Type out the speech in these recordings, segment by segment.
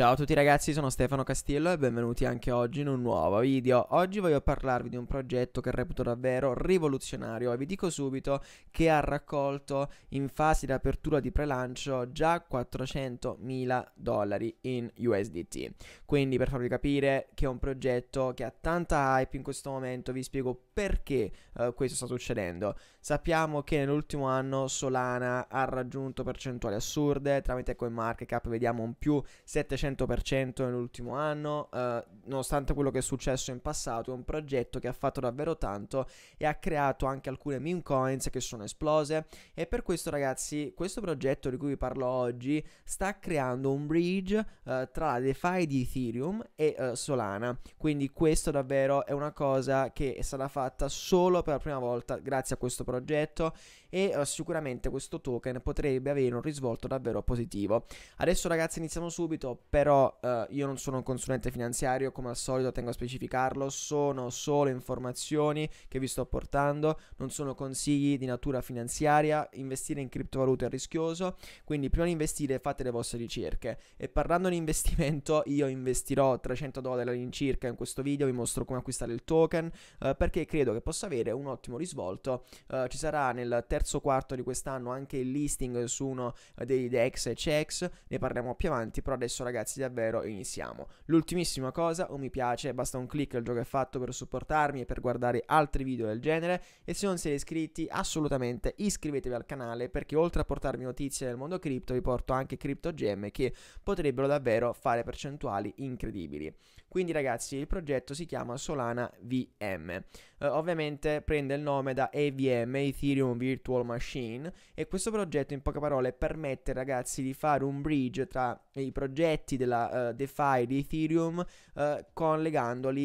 Ciao a tutti ragazzi, sono Stefano Castillo e benvenuti anche oggi in un nuovo video. Oggi voglio parlarvi di un progetto che reputo davvero rivoluzionario e vi dico subito che ha raccolto in fase di apertura di prelancio già 400.000 dollari in USDT. Quindi per farvi capire che è un progetto che ha tanta hype in questo momento vi spiego perché uh, questo sta succedendo. Sappiamo che nell'ultimo anno Solana ha raggiunto percentuali assurde, tramite CoinMarketCap vediamo un più 700% nell'ultimo anno, uh, nonostante quello che è successo in passato, è un progetto che ha fatto davvero tanto e ha creato anche alcune meme coins che sono esplose e per questo ragazzi questo progetto di cui vi parlo oggi sta creando un bridge uh, tra la DeFi di Ethereum e Solana, quindi questo davvero è una cosa che è stata fatta utilizzata solo per la prima volta grazie a questo progetto e uh, sicuramente questo token potrebbe avere un risvolto davvero positivo. Adesso ragazzi iniziamo subito, però uh, io non sono un consulente finanziario, come al solito tengo a specificarlo, sono solo informazioni che vi sto portando, non sono consigli di natura finanziaria, investire in criptovalute è rischioso, quindi prima di investire fate le vostre ricerche e parlando di investimento io investirò 300 dollari all'incirca in questo video, vi mostro come acquistare il token uh, perché credo credo che possa avere un ottimo risvolto. Uh, ci sarà nel terzo quarto di quest'anno anche il listing su uno dei DEX e CX, ne parliamo più avanti, però adesso ragazzi davvero iniziamo. L'ultimissima cosa, un mi piace, basta un clic il gioco è fatto per supportarmi e per guardare altri video del genere e se non siete iscritti assolutamente iscrivetevi al canale perché oltre a portarmi notizie del mondo cripto vi porto anche criptogemme che potrebbero davvero fare percentuali incredibili. Quindi ragazzi il progetto si chiama Solana VM. Eh, ovviamente prende il nome da EVM, Ethereum Virtual Machine, e questo progetto in poche parole permette ragazzi di fare un bridge tra i progetti della uh, DeFi di Ethereum uh, eh, con,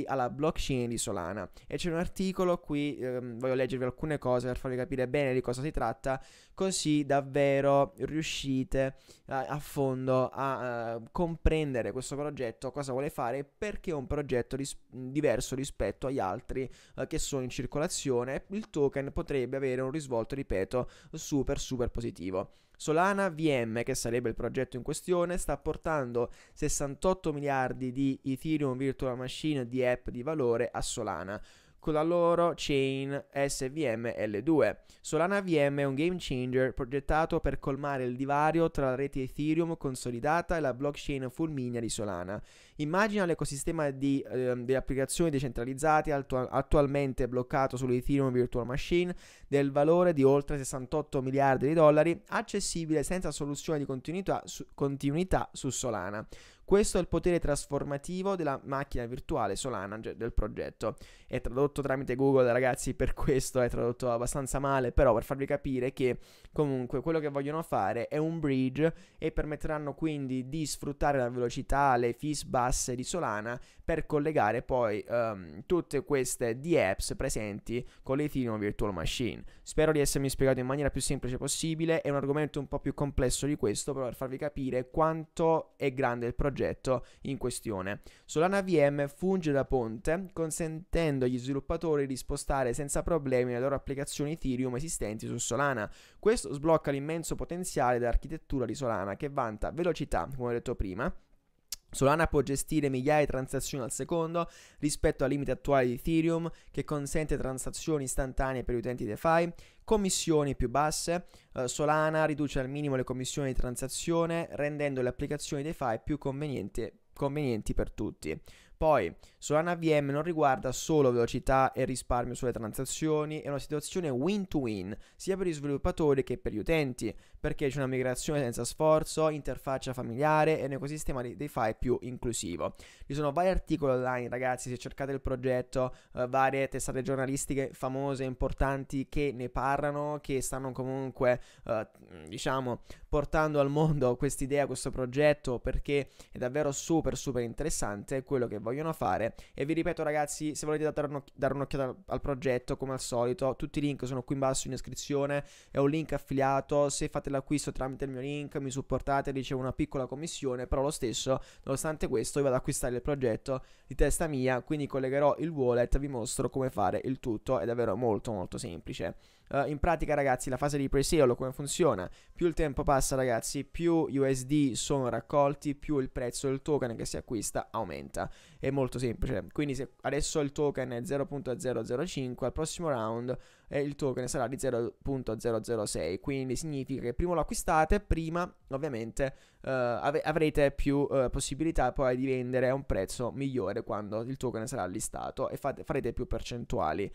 alla blockchain di Solana. E c'è un articolo qui, ehm, voglio leggervi alcune cose per farvi capire bene di cosa si tratta, così davvero riuscite uh, a fondo a comprendere questo progetto, cosa vuole fare e per perché è un progetto ris- diverso rispetto agli altri eh, che sono in circolazione, il token potrebbe avere un risvolto, ripeto, super super positivo. Solana VM, che sarebbe il progetto in questione, sta portando 68 miliardi di Ethereum Virtual Machine di app di valore a Solana con la loro chain SVM L2. Solana VM è un game changer progettato per colmare il divario tra la rete Ethereum consolidata e la blockchain fulminea di Solana. Immagina l'ecosistema di, eh, di applicazioni decentralizzate attu- attualmente bloccato sull'Ethereum Virtual Machine del valore di oltre 68 miliardi di dollari, accessibile senza soluzione di continuità su, continuità su Solana. Questo è il potere trasformativo della macchina virtuale Solana cioè del progetto. È tradotto tramite Google, ragazzi, per questo è tradotto abbastanza male, però per farvi capire che comunque quello che vogliono fare è un bridge e permetteranno quindi di sfruttare la velocità, le fees basse di Solana per collegare poi um, tutte queste di apps presenti con l'Ethereum Virtual Machine. Spero di essermi spiegato in maniera più semplice possibile, è un argomento un po' più complesso di questo, però per farvi capire quanto è grande il progetto progetto in questione. Solana VM funge da ponte, consentendo agli sviluppatori di spostare senza problemi le loro applicazioni Ethereum esistenti su Solana. Questo sblocca l'immenso potenziale dell'architettura di Solana che vanta velocità, come ho detto prima, Solana può gestire migliaia di transazioni al secondo rispetto al limite attuale di Ethereum che consente transazioni istantanee per gli utenti DeFi, commissioni più basse, uh, Solana riduce al minimo le commissioni di transazione rendendo le applicazioni DeFi più convenienti per tutti. Poi, Solana VM non riguarda solo velocità e risparmio sulle transazioni, è una situazione win-to-win, sia per gli sviluppatori che per gli utenti, perché c'è una migrazione senza sforzo, interfaccia familiare e un ecosistema dei file più inclusivo. Ci sono vari articoli online, ragazzi, se cercate il progetto, eh, varie testate giornalistiche famose, e importanti, che ne parlano, che stanno comunque, eh, diciamo, portando al mondo questa idea, questo progetto, perché è davvero super, super interessante quello che voglio vogliono fare. E vi ripeto, ragazzi, se volete dare, un'occhi- dare un'occhiata al progetto, come al solito, tutti i link sono qui in basso in descrizione. È un link affiliato. Se fate l'acquisto tramite il mio link, mi supportate, ricevo una piccola commissione. Però lo stesso, nonostante questo, io vado ad acquistare il progetto di testa mia. Quindi collegherò il wallet, vi mostro come fare il tutto. È davvero molto molto semplice. Uh, in pratica, ragazzi, la fase di pre-sale come funziona? Più il tempo passa, ragazzi, più USD sono raccolti, più il prezzo del token che si acquista aumenta. È molto semplice. Quindi, se adesso il token è 0.005, al prossimo round eh, il token sarà di 0.006. Quindi significa che prima lo acquistate, prima ovviamente uh, eh, av- avrete più uh, possibilità poi di vendere a un prezzo migliore quando il token sarà listato e fate- farete più percentuali.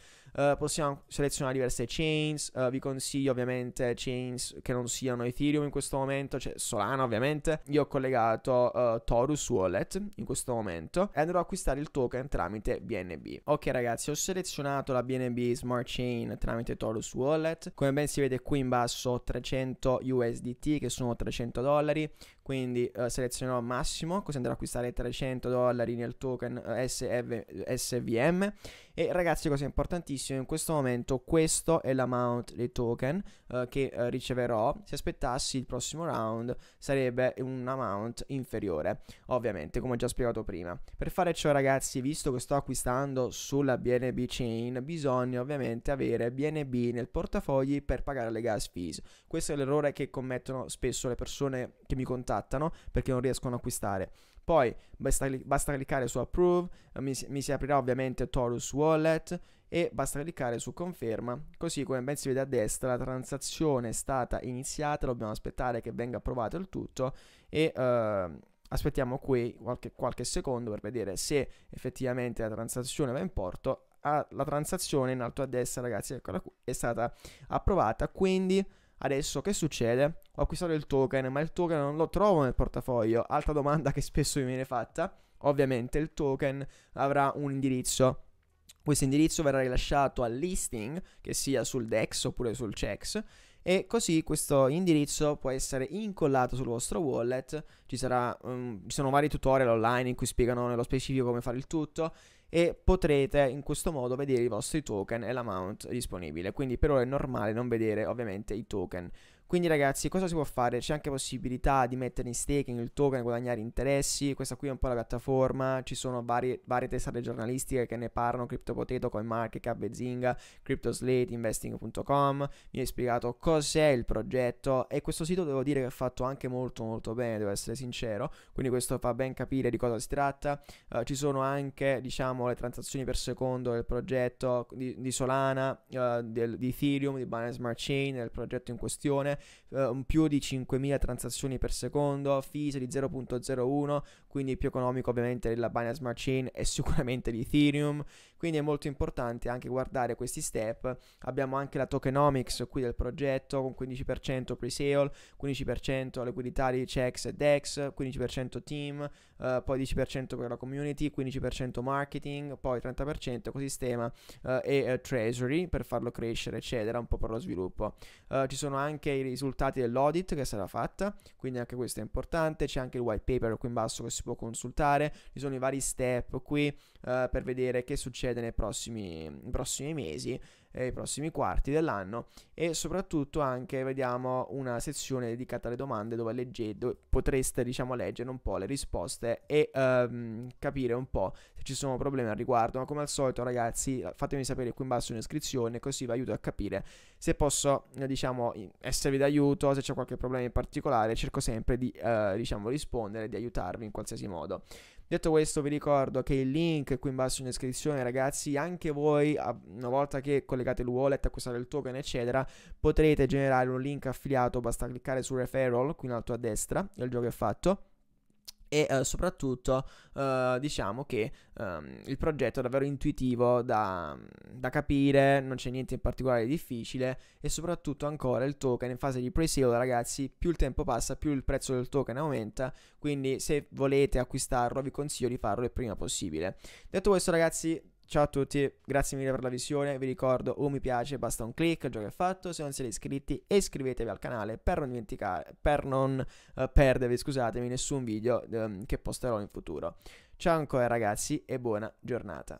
possiamo selezionare diverse chain Chains, uh, vi consiglio ovviamente Chains che non siano Ethereum in questo momento, cioè Solana ovviamente. Io ho collegato uh, Torus Wallet in questo momento e andrò ad acquistare il token tramite BNB. Ok ragazzi, ho selezionato la BNB Smart Chain tramite Torus Wallet. Come ben si vede qui in basso 300 USDT che sono 300 dollari, quindi uh, selezionerò massimo, così andrò ad acquistare 300 dollari nel token uh, SV, SVM e ragazzi, cosa importantissima, in questo momento questo è l'amount dei token uh, che uh, riceverò. Se aspettassi il prossimo round sarebbe un amount inferiore, ovviamente, come ho già spiegato prima. Per fare ciò ragazzi, visto che sto acquistando sulla BNB chain, bisogna ovviamente avere BNB nel portafogli per pagare le gas fees. Questo è l'errore che commettono spesso le persone che mi contattano perché non riescono a acquistare. Poi basta, basta cliccare su Approve, mi, mi si aprirà ovviamente Torus Wallet e basta cliccare su conferma così come ben si vede a destra la transazione è stata iniziata dobbiamo aspettare che venga approvato il tutto e eh, aspettiamo qui qualche, qualche, secondo per vedere se effettivamente la transazione va in porto ah, la transazione in alto a destra ragazzi eccola qui è stata approvata quindi Adesso che succede? Ho acquistato il token, ma il token non lo trovo nel portafoglio. Altra domanda che spesso mi viene fatta. Ovviamente il token avrà un indirizzo. Questo indirizzo verrà rilasciato al listing, che sia sul DEX oppure sul CEX, e così questo indirizzo può essere incollato sul vostro wallet. Ci, sarà, um, ci sono vari tutorial online in cui spiegano nello specifico come fare il tutto e potrete in questo modo vedere i vostri token e l'amount disponibile. Quindi per ora è normale non vedere ovviamente i token. Quindi ragazzi, cosa si può fare? C'è anche possibilità di mettere in staking il token, e guadagnare interessi, questa qui è un po' la piattaforma, ci sono varie, varie testate giornalistiche che ne parlano, CryptoPotato, CoinMarketCap, Bezinga, CryptoSlate, Investing.com, mi ha spiegato cos'è il progetto e questo sito devo dire che è fatto anche molto molto bene, devo essere sincero, quindi questo fa ben capire di cosa si tratta, uh, ci sono anche diciamo le transazioni per secondo del progetto di, di Solana, uh, del, di Ethereum, di Binance Smart Chain, del progetto in questione, eh, più di 5.000 transazioni per secondo, fees di 0.01, quindi più economico ovviamente della Binance Smart Chain e sicuramente di Ethereum, quindi è molto importante anche guardare questi step. Abbiamo anche la tokenomics qui del progetto con 15% pre-sale, 15% liquidità di checks e DEX, 15% team, eh, poi 10% per la community, 15% marketing, poi 30% ecosistema eh, e eh, treasury per farlo crescere, eccetera, un po' per lo sviluppo. Eh, ci sono anche i risultati dell'audit che sarà fatta, quindi anche questo è importante, c'è anche il white paper qui in basso che si può consultare, ci sono i vari step qui eh, per vedere che succede nei prossimi, nei prossimi mesi eh, i prossimi quarti dell'anno e soprattutto anche vediamo una sezione dedicata alle domande dove, legge, dove potreste diciamo leggere un po' le risposte e ehm, capire un po' se ci sono problemi al riguardo ma come al solito ragazzi fatemi sapere qui in basso in descrizione così vi aiuto a capire se posso eh, diciamo esservi d'aiuto se c'è qualche problema in particolare cerco sempre di eh, diciamo rispondere di aiutarvi in qualsiasi modo Detto questo, vi ricordo che il link è qui in basso in descrizione, ragazzi, anche voi, una volta che collegate il wallet, acquistate il token, eccetera, potrete generare un link affiliato, basta cliccare su referral qui in alto a destra, e il gioco è fatto e eh, soprattutto eh, diciamo che ehm, il progetto è davvero intuitivo da, da, capire, non c'è niente in particolare di difficile e soprattutto ancora il token in fase di pre-sale ragazzi più il tempo passa più il prezzo del token aumenta quindi se volete acquistarlo vi consiglio di farlo il prima possibile. Detto questo ragazzi Ciao a tutti, grazie mille per la visione, vi ricordo un mi piace, basta un clic, il gioco è fatto, se non siete iscritti iscrivetevi al canale per non dimenticare, per non eh, perdervi, scusatemi, nessun video eh, che posterò in futuro. Ciao ancora ragazzi e buona giornata.